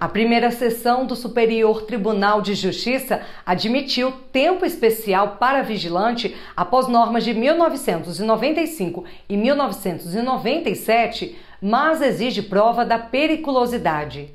A primeira sessão do Superior Tribunal de Justiça admitiu tempo especial para vigilante após normas de 1995 e 1997, mas exige prova da periculosidade.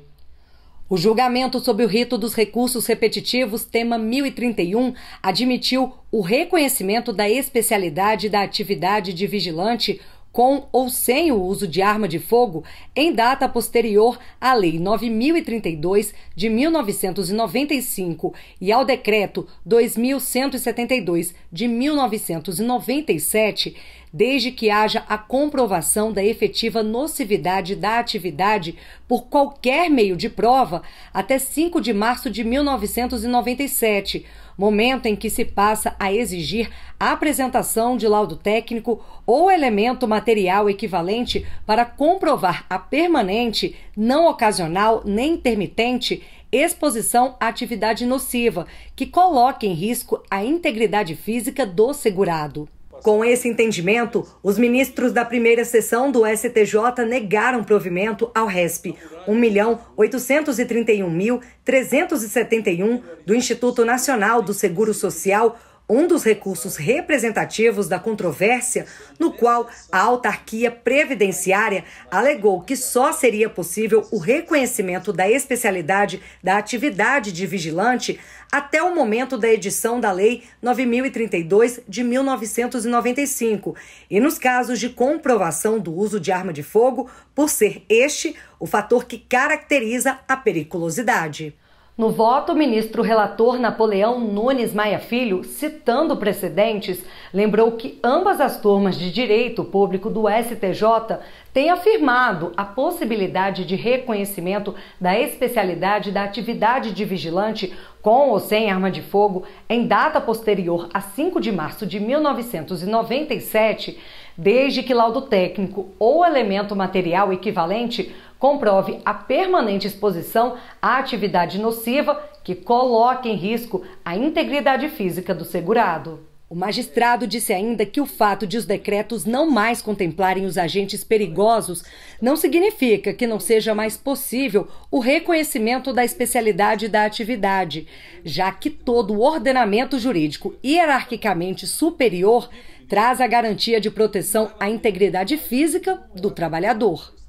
O julgamento sobre o rito dos recursos repetitivos, tema 1031, admitiu o reconhecimento da especialidade da atividade de vigilante com ou sem o uso de arma de fogo em data posterior à Lei 9032 de 1995 e ao Decreto 2172 de 1997 desde que haja a comprovação da efetiva nocividade da atividade por qualquer meio de prova até 5 de março de 1997, momento em que se passa a exigir a apresentação de laudo técnico ou elemento material equivalente para comprovar a permanente, não ocasional nem intermitente exposição à atividade nociva que coloque em risco a integridade física do segurado. Com esse entendimento, os ministros da primeira sessão do STJ negaram provimento ao RESP, 1.831.371 do Instituto Nacional do Seguro Social um dos recursos representativos da controvérsia, no qual a autarquia previdenciária alegou que só seria possível o reconhecimento da especialidade da atividade de vigilante até o momento da edição da Lei 9032 de 1995, e nos casos de comprovação do uso de arma de fogo, por ser este o fator que caracteriza a periculosidade. No voto, o ministro relator Napoleão Nunes Maia Filho, citando precedentes, lembrou que ambas as turmas de direito público do STJ têm afirmado a possibilidade de reconhecimento da especialidade da atividade de vigilante com ou sem arma de fogo em data posterior a 5 de março de 1997, desde que laudo técnico ou elemento material equivalente comprove a permanente exposição à atividade nociva que coloque em risco a integridade física do segurado. O magistrado disse ainda que o fato de os decretos não mais contemplarem os agentes perigosos não significa que não seja mais possível o reconhecimento da especialidade da atividade, já que todo o ordenamento jurídico hierarquicamente superior traz a garantia de proteção à integridade física do trabalhador.